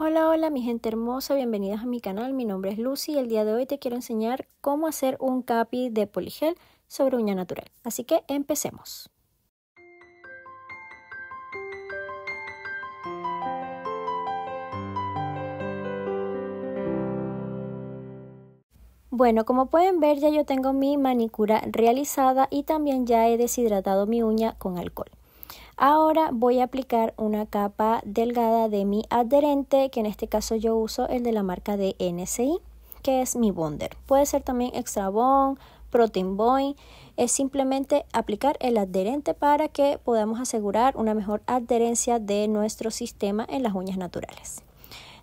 Hola, hola mi gente hermosa, bienvenidas a mi canal, mi nombre es Lucy y el día de hoy te quiero enseñar cómo hacer un capi de poligel sobre uña natural. Así que empecemos. Bueno, como pueden ver ya yo tengo mi manicura realizada y también ya he deshidratado mi uña con alcohol. Ahora voy a aplicar una capa delgada de mi adherente, que en este caso yo uso el de la marca de NSI, que es mi Bonder. Puede ser también Extra Bond, Protein Bond. Es simplemente aplicar el adherente para que podamos asegurar una mejor adherencia de nuestro sistema en las uñas naturales.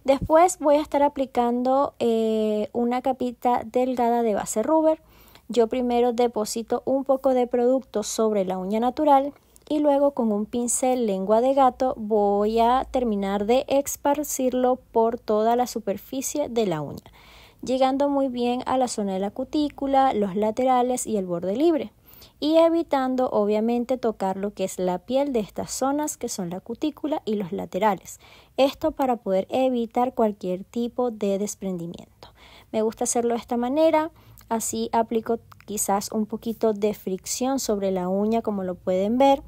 Después voy a estar aplicando eh, una capita delgada de base rubber. Yo primero deposito un poco de producto sobre la uña natural y luego con un pincel lengua de gato voy a terminar de esparcirlo por toda la superficie de la uña, llegando muy bien a la zona de la cutícula, los laterales y el borde libre y evitando obviamente tocar lo que es la piel de estas zonas que son la cutícula y los laterales. Esto para poder evitar cualquier tipo de desprendimiento. Me gusta hacerlo de esta manera, así aplico quizás un poquito de fricción sobre la uña como lo pueden ver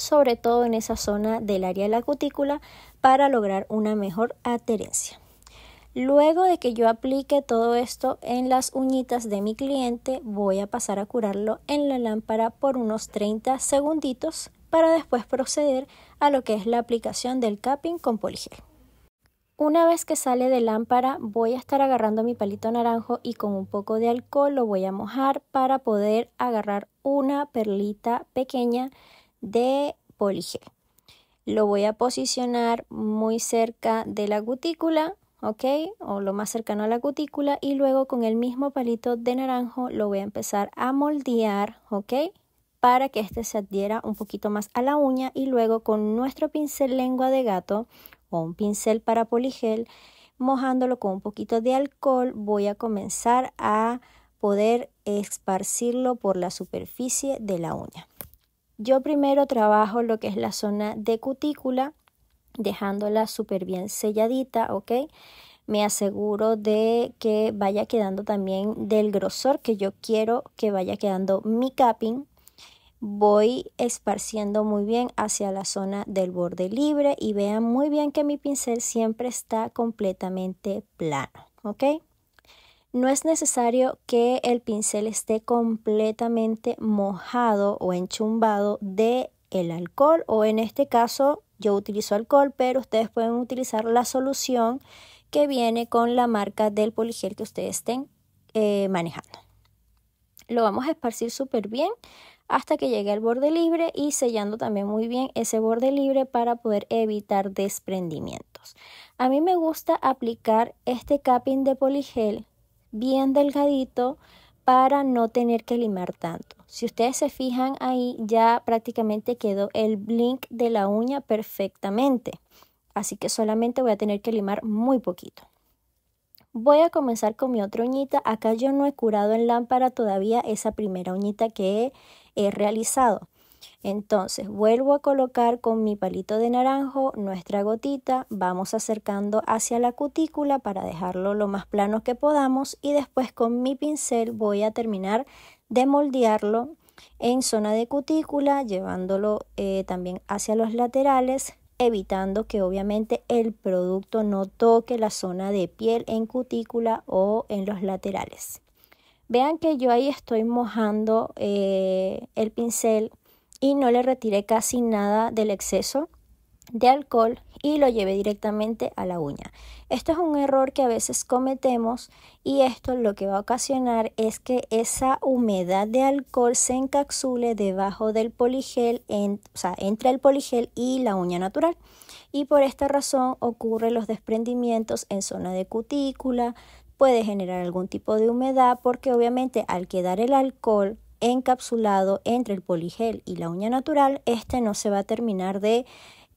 sobre todo en esa zona del área de la cutícula, para lograr una mejor adherencia. Luego de que yo aplique todo esto en las uñitas de mi cliente, voy a pasar a curarlo en la lámpara por unos 30 segunditos para después proceder a lo que es la aplicación del capping con poligel. Una vez que sale de lámpara voy a estar agarrando mi palito naranjo y con un poco de alcohol lo voy a mojar para poder agarrar una perlita pequeña de poligel. Lo voy a posicionar muy cerca de la cutícula, ¿ok? O lo más cercano a la cutícula y luego con el mismo palito de naranjo lo voy a empezar a moldear, ¿ok? Para que este se adhiera un poquito más a la uña y luego con nuestro pincel lengua de gato o un pincel para poligel, mojándolo con un poquito de alcohol, voy a comenzar a poder esparcirlo por la superficie de la uña. Yo primero trabajo lo que es la zona de cutícula, dejándola súper bien selladita, ¿ok? Me aseguro de que vaya quedando también del grosor que yo quiero que vaya quedando mi capping. Voy esparciendo muy bien hacia la zona del borde libre y vean muy bien que mi pincel siempre está completamente plano, ¿ok? No es necesario que el pincel esté completamente mojado o enchumbado de el alcohol o en este caso yo utilizo alcohol, pero ustedes pueden utilizar la solución que viene con la marca del poligel que ustedes estén eh, manejando. Lo vamos a esparcir súper bien hasta que llegue al borde libre y sellando también muy bien ese borde libre para poder evitar desprendimientos. A mí me gusta aplicar este capping de poligel bien delgadito para no tener que limar tanto. Si ustedes se fijan ahí ya prácticamente quedó el blink de la uña perfectamente. Así que solamente voy a tener que limar muy poquito. Voy a comenzar con mi otra uñita. Acá yo no he curado en lámpara todavía esa primera uñita que he, realizado. Entonces vuelvo a colocar con mi palito de naranjo nuestra gotita, vamos acercando hacia la cutícula para dejarlo lo más plano que podamos y después con mi pincel voy a terminar de moldearlo en zona de cutícula, llevándolo eh, también hacia los laterales, evitando que obviamente el producto no toque la zona de piel en cutícula o en los laterales. Vean que yo ahí estoy mojando eh, el pincel y no le retiré casi nada del exceso de alcohol y lo llevé directamente a la uña. Esto es un error que a veces cometemos y esto lo que va a ocasionar es que esa humedad de alcohol se encapsule debajo del poligel, o sea, entre el poligel y la uña natural. Y por esta razón ocurren los desprendimientos en zona de cutícula, puede generar algún tipo de humedad porque obviamente al quedar el alcohol encapsulado entre el poligel y la uña natural, este no se va a terminar de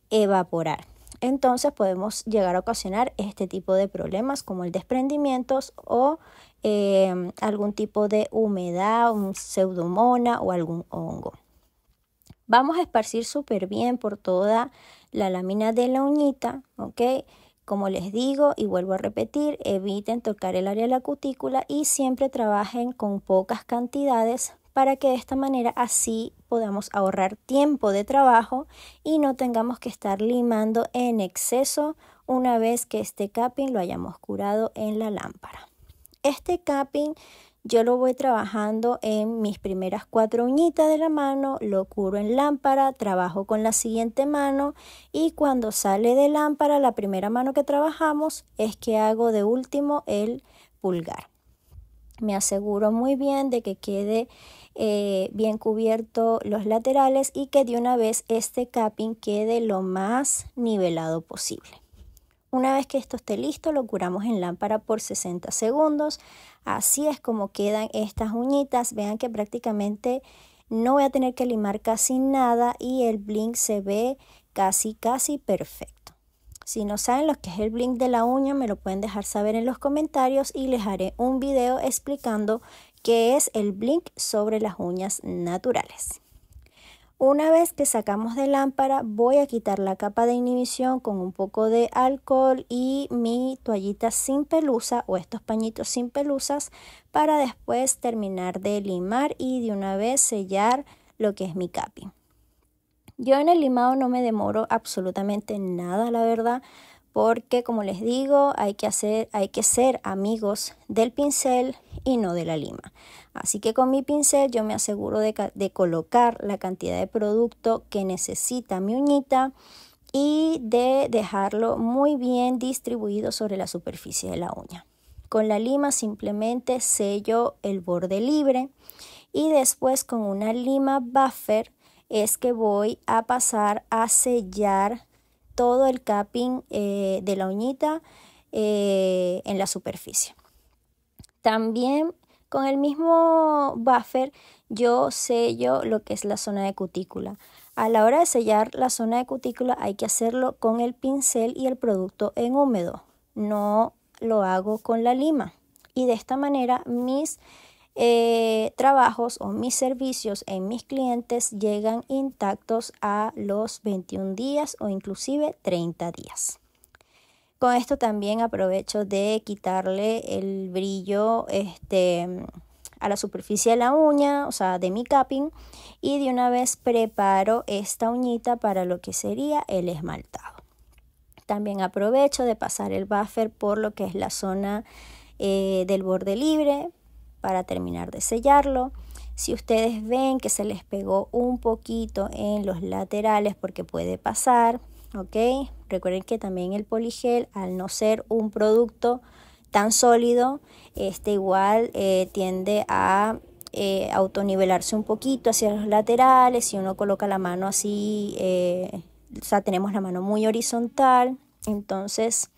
evaporar. Entonces podemos llegar a ocasionar este tipo de problemas como el desprendimientos o em, algún tipo de humedad, un pseudomona o algún hongo. Vamos a esparcir súper bien por toda la lámina de la uñita, ¿ok? Como les digo y vuelvo a repetir, eviten tocar el área de la cutícula y siempre trabajen con pocas cantidades para que de esta manera así podamos ahorrar tiempo de trabajo y no tengamos que estar limando en exceso una vez que este capping lo hayamos curado en la lámpara. Este capping yo lo voy trabajando en mis primeras cuatro uñitas de la mano, lo curo en lámpara, trabajo con la siguiente mano y cuando sale de lámpara la primera mano que trabajamos es que hago de último el pulgar. Me aseguro muy bien de que quede eh, bien cubierto los laterales y que de una vez este capping quede lo más nivelado posible. Una vez que esto esté listo, lo curamos en lámpara por 60 segundos. Así es como quedan estas uñitas. Vean que prácticamente no voy a tener que limar casi nada y el blink se ve casi, casi perfecto. Si no saben lo que es el blink de la uña, me lo pueden dejar saber en los comentarios y les haré un video explicando que es el blink sobre las uñas naturales. Una vez que sacamos de lámpara voy a quitar la capa de inhibición con un poco de alcohol y mi toallita sin pelusa o estos pañitos sin pelusas para después terminar de limar y de una vez sellar lo que es mi capi. Yo en el limado no me demoro absolutamente nada, la verdad porque como les digo, hay que, hacer, hay que ser amigos del pincel y no de la lima. Así que con mi pincel yo me aseguro de, de colocar la cantidad de producto que necesita mi uñita y de dejarlo muy bien distribuido sobre la superficie de la uña. Con la lima simplemente sello el borde libre y después con una lima buffer es que voy a pasar a sellar todo el capping eh, de la uñita eh, en la superficie. También con el mismo buffer yo sello lo que es la zona de cutícula. A la hora de sellar la zona de cutícula hay que hacerlo con el pincel y el producto en húmedo. No lo hago con la lima. Y de esta manera mis eh, trabajos o mis servicios en mis clientes llegan intactos a los 21 días o inclusive 30 días. Con esto también aprovecho de quitarle el brillo este, a la superficie de la uña, o sea, de mi capping, y de una vez preparo esta uñita para lo que sería el esmaltado. También aprovecho de pasar el buffer por lo que es la zona eh, del borde libre para terminar de sellarlo. Si ustedes ven que se les pegó un poquito en los laterales porque puede pasar, ¿ok? Recuerden que también el poligel, al no ser un producto tan sólido, este igual eh, tiende a auto eh, autonivelarse un poquito hacia los laterales. Si uno coloca la mano así, eh, o sea, tenemos la mano muy horizontal, entonces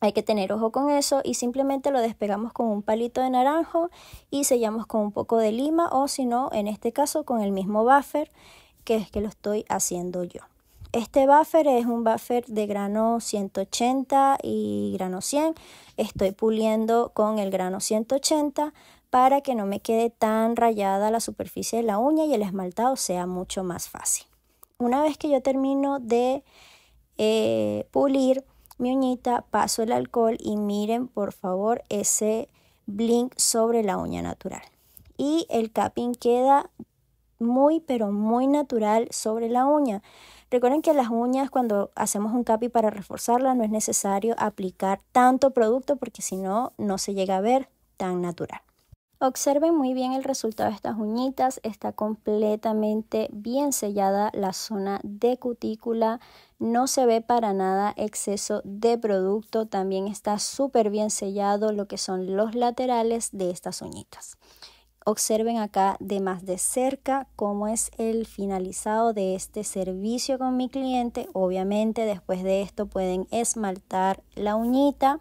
hay que tener ojo con eso y simplemente lo despegamos con un palito de naranjo y sellamos con un poco de lima o si no, en este caso con el mismo buffer que es que lo estoy haciendo yo. Este buffer es un buffer de grano 180 y grano 100. Estoy puliendo con el grano 180 para que no me quede tan rayada la superficie de la uña y el esmaltado sea mucho más fácil. Una vez que yo termino de eh, pulir, mi uñita, paso el alcohol y miren por favor ese blink sobre la uña natural. Y el capping queda muy pero muy natural sobre la uña. Recuerden que las uñas cuando hacemos un capi para reforzarla no es necesario aplicar tanto producto porque si no, no se llega a ver tan natural. Observen muy bien el resultado de estas uñitas, está completamente bien sellada la zona de cutícula, no se ve para nada exceso de producto, también está súper bien sellado lo que son los laterales de estas uñitas. Observen acá de más de cerca cómo es el finalizado de este servicio con mi cliente. Obviamente después de esto pueden esmaltar la uñita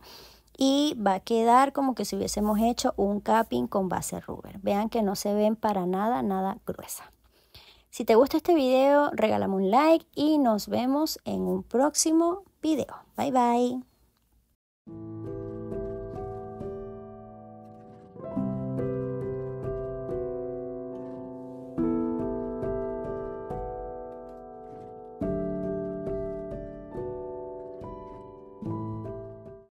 y va a quedar como que si hubiésemos hecho un capping con base rubber. Vean que no se ven para nada, nada gruesa. Si te gusta este video, regálame un like y nos vemos en un próximo video. Bye bye.